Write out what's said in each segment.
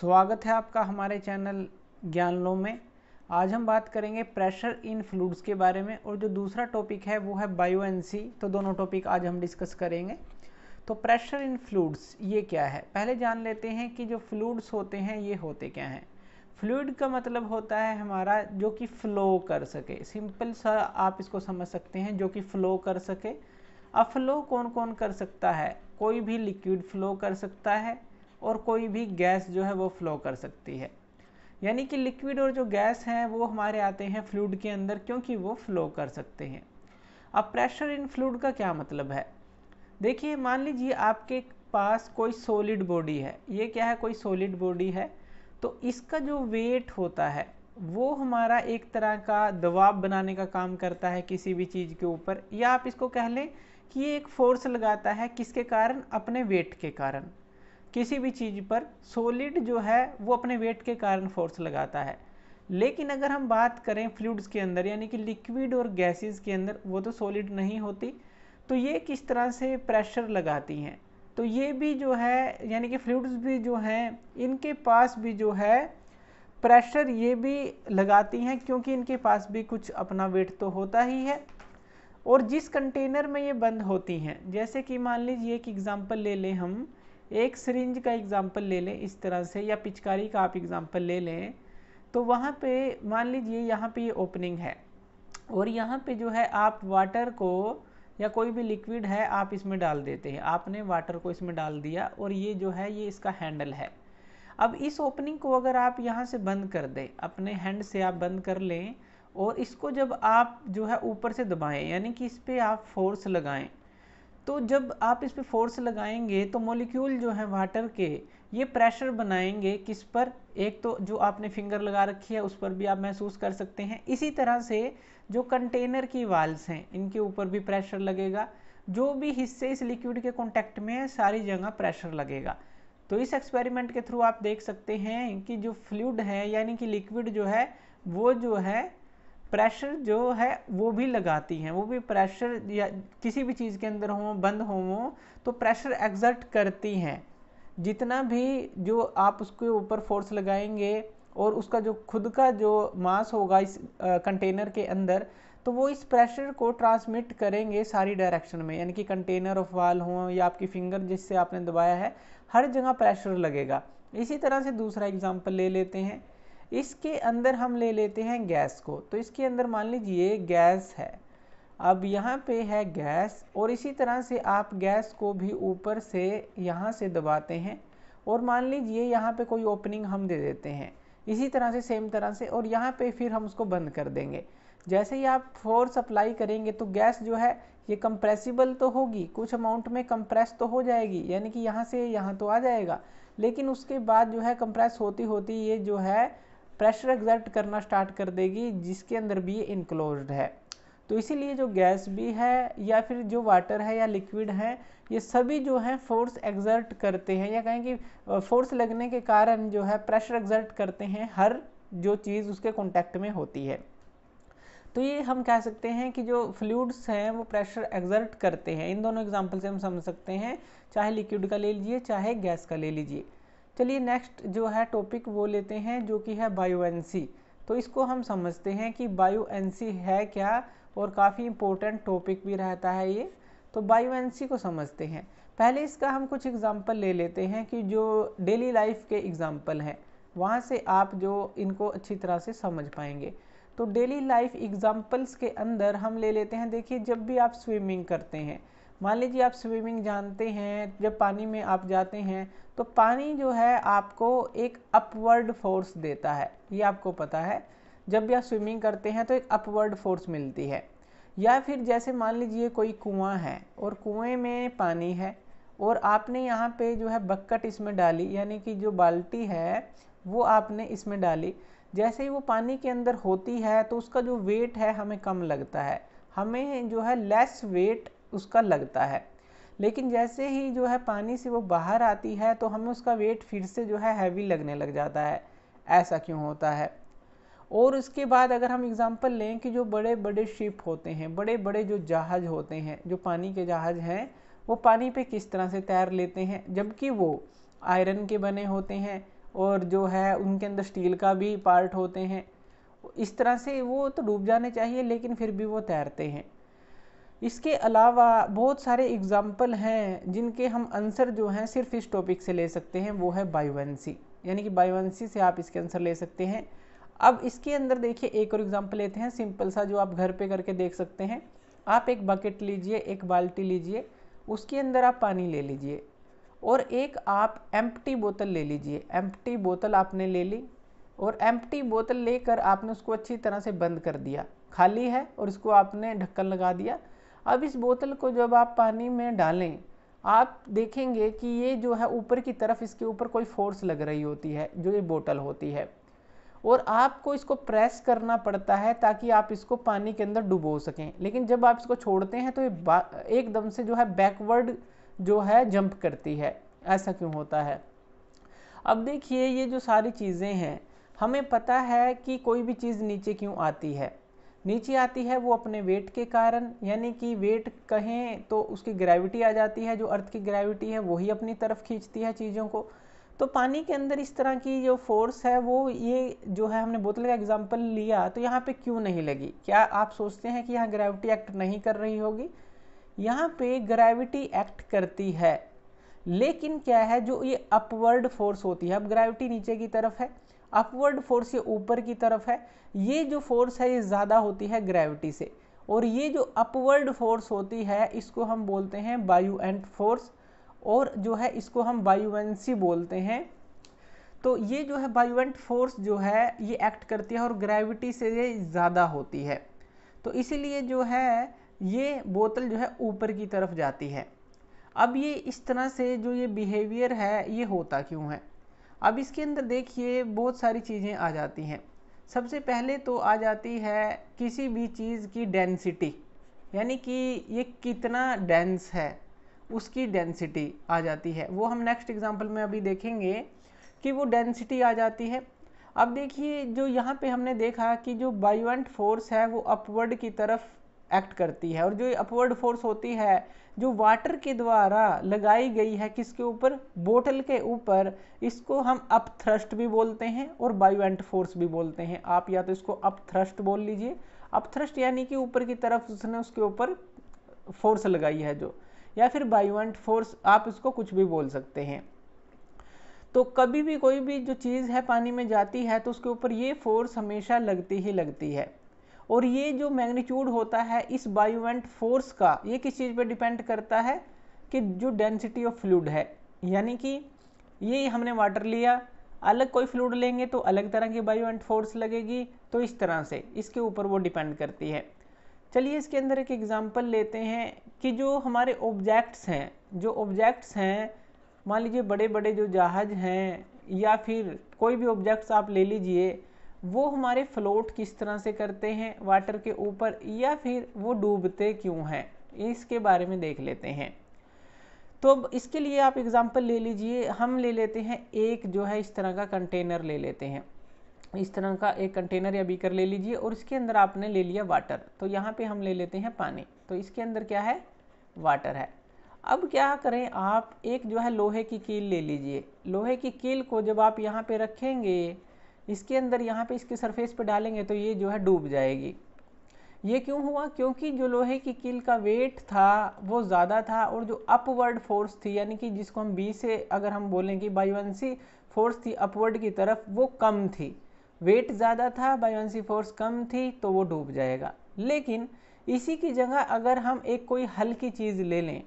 स्वागत है आपका हमारे चैनल ज्ञान लो में आज हम बात करेंगे प्रेशर इन फ्लूड्स के बारे में और जो दूसरा टॉपिक है वो है बायो तो दोनों टॉपिक आज हम डिस्कस करेंगे तो प्रेशर इन फ्लूड्स ये क्या है पहले जान लेते हैं कि जो फ्लूड्स होते हैं ये होते क्या हैं फ्लूड का मतलब होता है हमारा जो कि फ्लो कर सके सिंपल सा आप इसको समझ सकते हैं जो कि फ्लो कर सके अब फ्लो कौन कौन कर सकता है कोई भी लिक्विड फ्लो कर सकता है और कोई भी गैस जो है वो फ्लो कर सकती है यानी कि लिक्विड और जो गैस हैं वो हमारे आते हैं फ्लूड के अंदर क्योंकि वो फ्लो कर सकते हैं अब प्रेशर इन फ्लूड का क्या मतलब है देखिए मान लीजिए आपके पास कोई सॉलिड बॉडी है ये क्या है कोई सॉलिड बॉडी है तो इसका जो वेट होता है वो हमारा एक तरह का दबाव बनाने का काम करता है किसी भी चीज़ के ऊपर या आप इसको कह लें कि ये एक फोर्स लगाता है किसके कारण अपने वेट के कारण किसी भी चीज़ पर सोलिड जो है वो अपने वेट के कारण फोर्स लगाता है लेकिन अगर हम बात करें फ्लूड्स के अंदर यानी कि लिक्विड और गैसेस के अंदर वो तो सॉलिड नहीं होती तो ये किस तरह से प्रेशर लगाती हैं तो ये भी जो है यानी कि फ्लूड्स भी जो हैं इनके पास भी जो है प्रेशर ये भी लगाती हैं क्योंकि इनके पास भी कुछ अपना वेट तो होता ही है और जिस कंटेनर में ये बंद होती हैं जैसे कि मान लीजिए एक एग्ज़ाम्पल ले लें हम एक सरिंज का एग्ज़ाम्पल ले लें इस तरह से या पिचकारी का आप एग्ज़ाम्पल ले लें तो वहाँ पे मान लीजिए यहाँ पे ये ओपनिंग है और यहाँ पे जो है आप वाटर को या कोई भी लिक्विड है आप इसमें डाल देते हैं आपने वाटर को इसमें डाल दिया और ये जो है ये इसका हैंडल है अब इस ओपनिंग को अगर आप यहाँ से बंद कर दें अपने हैंड से आप बंद कर लें और इसको जब आप जो है ऊपर से दबाएं यानी कि इस पर आप फोर्स लगाएं तो जब आप इस पर फोर्स लगाएंगे तो मॉलिक्यूल जो है वाटर के ये प्रेशर बनाएंगे किस पर एक तो जो आपने फिंगर लगा रखी है उस पर भी आप महसूस कर सकते हैं इसी तरह से जो कंटेनर की वाल्स हैं इनके ऊपर भी प्रेशर लगेगा जो भी हिस्से इस लिक्विड के कॉन्टैक्ट में है सारी जगह प्रेशर लगेगा तो इस एक्सपेरिमेंट के थ्रू आप देख सकते हैं कि जो फ्लूड है यानी कि लिक्विड जो है वो जो है प्रेशर जो है वो भी लगाती हैं वो भी प्रेशर या किसी भी चीज़ के अंदर हों बंद हों तो प्रेशर एग्जर्ट करती हैं जितना भी जो आप उसके ऊपर फोर्स लगाएंगे और उसका जो खुद का जो मास होगा इस कंटेनर के अंदर तो वो इस प्रेशर को ट्रांसमिट करेंगे सारी डायरेक्शन में यानी कि कंटेनर ऑफ वाल हो या आपकी फिंगर जिससे आपने दबाया है हर जगह प्रेशर लगेगा इसी तरह से दूसरा एग्जाम्पल ले लेते हैं इसके अंदर हम ले लेते हैं गैस को तो इसके अंदर मान लीजिए गैस है अब यहाँ पे है गैस और इसी तरह से आप गैस को भी ऊपर से यहाँ से दबाते हैं और मान लीजिए यहाँ पे कोई ओपनिंग हम दे देते हैं इसी तरह से सेम तरह से और यहाँ पे फिर हम उसको बंद कर देंगे जैसे ही आप फोर्स अप्लाई करेंगे तो गैस जो है ये कंप्रेसिबल तो होगी कुछ अमाउंट में कंप्रेस तो हो जाएगी यानी कि यहाँ से यहाँ तो आ जाएगा लेकिन उसके बाद जो है कंप्रेस होती होती ये जो है प्रेशर एग्जर्ट करना स्टार्ट कर देगी जिसके अंदर भी ये इनक्लोज है तो इसीलिए जो गैस भी है या फिर जो वाटर है या लिक्विड है ये सभी जो है फोर्स एग्जर्ट करते हैं या कहें कि फोर्स लगने के कारण जो है प्रेशर एग्जर्ट करते हैं हर जो चीज़ उसके कॉन्टैक्ट में होती है तो ये हम कह सकते हैं कि जो फ्लूड्स हैं वो प्रेशर एग्जर्ट करते हैं इन दोनों एग्जाम्पल से हम समझ सकते हैं चाहे लिक्विड का ले लीजिए चाहे गैस का ले लीजिए चलिए नेक्स्ट जो है टॉपिक वो लेते हैं जो कि है बायोएनसी तो इसको हम समझते हैं कि बायोएनसी है क्या और काफ़ी इम्पोर्टेंट टॉपिक भी रहता है ये तो बायोएनसी को समझते हैं पहले इसका हम कुछ एग्ज़ाम्पल ले लेते हैं कि जो डेली लाइफ के एग्ज़ाम्पल हैं वहाँ से आप जो इनको अच्छी तरह से समझ पाएंगे तो डेली लाइफ एग्ज़ाम्पल्स के अंदर हम ले लेते हैं देखिए जब भी आप स्विमिंग करते हैं मान लीजिए आप स्विमिंग जानते हैं जब पानी में आप जाते हैं तो पानी जो है आपको एक अपवर्ड फोर्स देता है ये आपको पता है जब भी आप स्विमिंग करते हैं तो एक अपवर्ड फोर्स मिलती है या फिर जैसे मान लीजिए कोई कुआं है और कुएं में पानी है और आपने यहाँ पे जो है बक्कट इसमें डाली यानी कि जो बाल्टी है वो आपने इसमें डाली जैसे ही वो पानी के अंदर होती है तो उसका जो वेट है हमें कम लगता है हमें जो है लेस वेट उसका लगता है लेकिन जैसे ही जो है पानी से वो बाहर आती है तो हमें उसका वेट फिर से जो है हैवी लगने लग जाता है ऐसा क्यों होता है और उसके बाद अगर हम एग्ज़ाम्पल लें कि जो बड़े बड़े शिप होते हैं बड़े बड़े जो जहाज़ होते हैं जो पानी के जहाज़ हैं वो पानी पे किस तरह से तैर लेते हैं जबकि वो आयरन के बने होते हैं और जो है उनके अंदर स्टील का भी पार्ट होते हैं इस तरह से वो तो डूब जाने चाहिए लेकिन फिर भी वो तैरते हैं इसके अलावा बहुत सारे एग्जाम्पल हैं जिनके हम आंसर जो हैं सिर्फ इस टॉपिक से ले सकते हैं वो है बायोवेंसी यानी कि बायोवेंसी से आप इसके आंसर ले सकते हैं अब इसके अंदर देखिए एक और एग्जाम्पल लेते हैं सिंपल सा जो आप घर पे करके देख सकते हैं आप एक बकेट लीजिए एक बाल्टी लीजिए उसके अंदर आप पानी ले लीजिए और एक आप एम्प्टी बोतल ले लीजिए एम्प्टी बोतल आपने ले ली और एम्प्टी बोतल लेकर आपने उसको अच्छी तरह से बंद कर दिया खाली है और इसको आपने ढक्कन लगा दिया अब इस बोतल को जब आप पानी में डालें आप देखेंगे कि ये जो है ऊपर की तरफ इसके ऊपर कोई फोर्स लग रही होती है जो ये बोतल होती है और आपको इसको प्रेस करना पड़ता है ताकि आप इसको पानी के अंदर डुबो सकें लेकिन जब आप इसको छोड़ते हैं तो ये एकदम से जो है बैकवर्ड जो है जंप करती है ऐसा क्यों होता है अब देखिए ये जो सारी चीज़ें हैं हमें पता है कि कोई भी चीज़ नीचे क्यों आती है नीचे आती है वो अपने वेट के कारण यानी कि वेट कहें तो उसकी ग्रेविटी आ जाती है जो अर्थ की ग्रेविटी है वही अपनी तरफ खींचती है चीज़ों को तो पानी के अंदर इस तरह की जो फोर्स है वो ये जो है हमने बोतल का एग्जाम्पल लिया तो यहाँ पे क्यों नहीं लगी क्या आप सोचते हैं कि यहाँ ग्रेविटी एक्ट नहीं कर रही होगी यहाँ पे ग्रेविटी एक्ट करती है लेकिन क्या है जो ये अपवर्ड फोर्स होती है अब ग्रेविटी नीचे की तरफ है अपवर्ड फोर्स ये ऊपर की तरफ है ये जो फोर्स है ये ज़्यादा होती है ग्रेविटी से और ये जो अपवर्ड फोर्स होती है इसको हम बोलते हैं एंट फोर्स और जो है इसको हम वायुएंसी बोलते हैं तो ये जो है वायुएंट फोर्स जो है ये एक्ट करती है और ग्रेविटी से ये ज़्यादा होती है तो इसीलिए जो है ये बोतल जो है ऊपर की तरफ जाती है अब ये इस तरह से जो ये बिहेवियर है ये होता क्यों है अब इसके अंदर देखिए बहुत सारी चीज़ें आ जाती हैं सबसे पहले तो आ जाती है किसी भी चीज़ की डेंसिटी यानी कि ये कितना डेंस है उसकी डेंसिटी आ जाती है वो हम नेक्स्ट एग्जांपल में अभी देखेंगे कि वो डेंसिटी आ जाती है अब देखिए जो यहाँ पे हमने देखा कि जो बाइवेंट फोर्स है वो अपवर्ड की तरफ एक्ट करती है और जो अपवर्ड फोर्स होती है जो वाटर के द्वारा लगाई गई है किसके ऊपर बोतल के ऊपर इसको हम अप थ्रस्ट भी बोलते हैं और बायोएंट फोर्स भी बोलते हैं आप या तो इसको अप थ्रस्ट बोल लीजिए अप थ्रस्ट यानी कि ऊपर की तरफ उसने उसके ऊपर फोर्स लगाई है जो या फिर बायोएंट फोर्स आप इसको कुछ भी बोल सकते हैं तो कभी भी कोई भी जो चीज़ है पानी में जाती है तो उसके ऊपर ये फोर्स हमेशा लगती ही लगती है और ये जो मैग्नीट्यूड होता है इस बायोवेंट फोर्स का ये किस चीज़ पर डिपेंड करता है कि जो डेंसिटी ऑफ फ्लूड है यानी कि ये हमने वाटर लिया अलग कोई फ्लूड लेंगे तो अलग तरह की बायोवेंट फोर्स लगेगी तो इस तरह से इसके ऊपर वो डिपेंड करती है चलिए इसके अंदर एक एग्ज़ाम्पल लेते हैं कि जो हमारे ऑब्जेक्ट्स हैं जो ऑब्जेक्ट्स हैं मान लीजिए बड़े बड़े जो जहाज़ हैं या फिर कोई भी ऑब्जेक्ट्स आप ले लीजिए वो हमारे फ्लोट किस तरह से करते हैं वाटर के ऊपर या फिर वो डूबते क्यों हैं इसके बारे में देख लेते हैं तो अब इसके लिए आप एग्ज़ाम्पल ले लीजिए हम ले लेते हैं एक जो है इस तरह का कंटेनर ले लेते हैं इस तरह का एक कंटेनर या बीकर ले लीजिए और इसके अंदर आपने ले लिया वाटर तो यहाँ पे हम ले लेते हैं पानी तो इसके अंदर क्या है वाटर है अब क्या करें आप एक जो है लोहे की कील ले लीजिए लोहे की कील को जब आप यहाँ पे रखेंगे इसके अंदर यहाँ पे इसके सरफेस पे डालेंगे तो ये जो है डूब जाएगी ये क्यों हुआ क्योंकि जो लोहे की कील का वेट था वो ज़्यादा था और जो अपवर्ड फोर्स थी यानी कि जिसको हम बी से अगर हम बोलें कि बाईवंसी फोर्स थी अपवर्ड की तरफ वो कम थी वेट ज़्यादा था बाईवंसी फोर्स कम थी तो वो डूब जाएगा लेकिन इसी की जगह अगर हम एक कोई हल्की चीज़ ले लें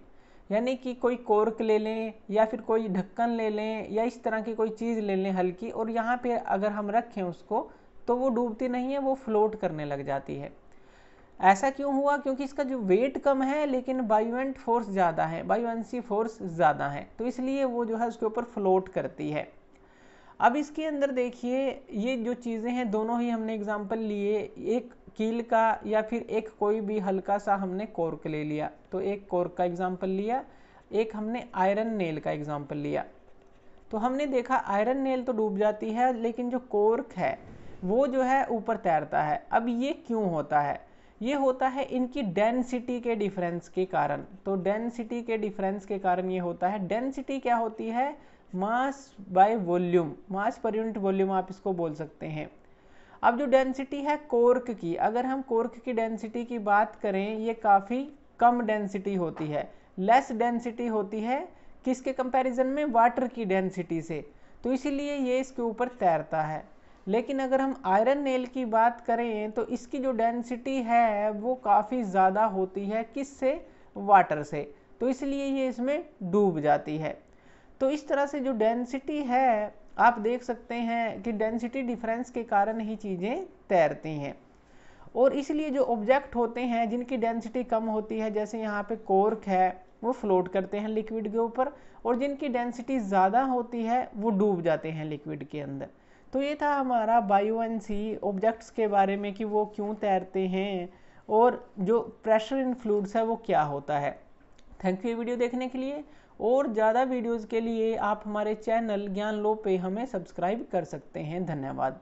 यानी कि कोई कोर्क ले लें या फिर कोई ढक्कन ले लें या इस तरह की कोई चीज़ ले लें हल्की और यहाँ पे अगर हम रखें उसको तो वो डूबती नहीं है वो फ्लोट करने लग जाती है ऐसा क्यों हुआ क्योंकि इसका जो वेट कम है लेकिन बायोएंट फोर्स ज़्यादा है बायोएंसी फोर्स ज़्यादा है तो इसलिए वो जो है उसके ऊपर फ्लोट करती है अब इसके अंदर देखिए ये जो चीज़ें हैं दोनों ही हमने एग्जाम्पल लिए एक कील का या फिर एक कोई भी हल्का सा हमने कोर्क ले लिया तो एक कोर्क का एग्जाम्पल लिया एक हमने आयरन नेल का एग्जाम्पल लिया तो हमने देखा आयरन नेल तो डूब जाती है लेकिन जो कोर्क है वो जो है ऊपर तैरता है अब ये क्यों होता है ये होता है इनकी डेंसिटी के डिफरेंस के कारण तो डेंसिटी के डिफरेंस के कारण ये होता है डेंसिटी क्या होती है mass by volume mass per unit volume आप इसको बोल सकते हैं अब जो डेंसिटी है कोर्क की अगर हम कोर्क की डेंसिटी की बात करें ये काफ़ी कम डेंसिटी होती है लेस डेंसिटी होती है किसके कंपैरिजन में वाटर की डेंसिटी से तो इसीलिए ये इसके ऊपर तैरता है लेकिन अगर हम आयरन नेल की बात करें तो इसकी जो डेंसिटी है वो काफ़ी ज़्यादा होती है किससे वाटर से तो इसलिए ये इसमें डूब जाती है तो इस तरह से जो डेंसिटी है आप देख सकते हैं कि डेंसिटी डिफरेंस के कारण ही चीज़ें तैरती हैं और इसलिए जो ऑब्जेक्ट होते हैं जिनकी डेंसिटी कम होती है जैसे यहाँ पे कोर्क है वो फ्लोट करते हैं लिक्विड के ऊपर और जिनकी डेंसिटी ज़्यादा होती है वो डूब जाते हैं लिक्विड के अंदर तो ये था हमारा बायो एन सी ऑब्जेक्ट्स के बारे में कि वो क्यों तैरते हैं और जो प्रेशर इन फ्लूड्स है वो क्या होता है थैंक यू वीडियो देखने के लिए और ज़्यादा वीडियोज़ के लिए आप हमारे चैनल ज्ञान लो पे हमें सब्सक्राइब कर सकते हैं धन्यवाद